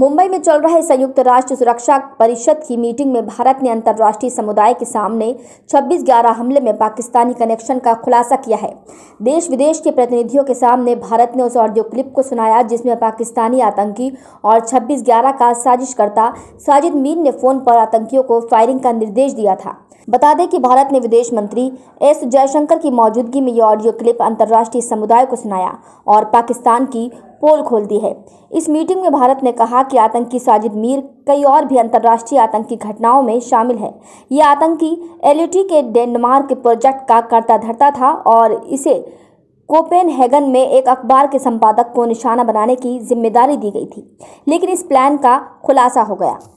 मुंबई में चल रहे संयुक्त राष्ट्र सुरक्षा परिषद की मीटिंग में भारत ने अंतर्राष्ट्रीय समुदाय के सामने 26 ग्यारह हमले में पाकिस्तानी कनेक्शन का खुलासा किया है देश विदेश के प्रतिनिधियों के सामने भारत ने उस ऑडियो क्लिप को सुनाया जिसमें पाकिस्तानी आतंकी और 26 ग्यारह का साजिशकर्ता साजिद मीन ने फोन पर आतंकियों को फायरिंग का निर्देश दिया था बता दें कि भारत ने विदेश मंत्री एस जयशंकर की मौजूदगी में यह ऑडियो क्लिप अंतर्राष्ट्रीय समुदाय को सुनाया और पाकिस्तान की पोल खोल दी है इस मीटिंग में भारत ने कहा कि आतंकी साजिद मीर कई और भी अंतर्राष्ट्रीय आतंकी घटनाओं में शामिल है ये आतंकी एल के डेनमार्क प्रोजेक्ट का करता धरता था और इसे कोपेनहेगन में एक अखबार के संपादक को निशाना बनाने की जिम्मेदारी दी गई थी लेकिन इस प्लान का खुलासा हो गया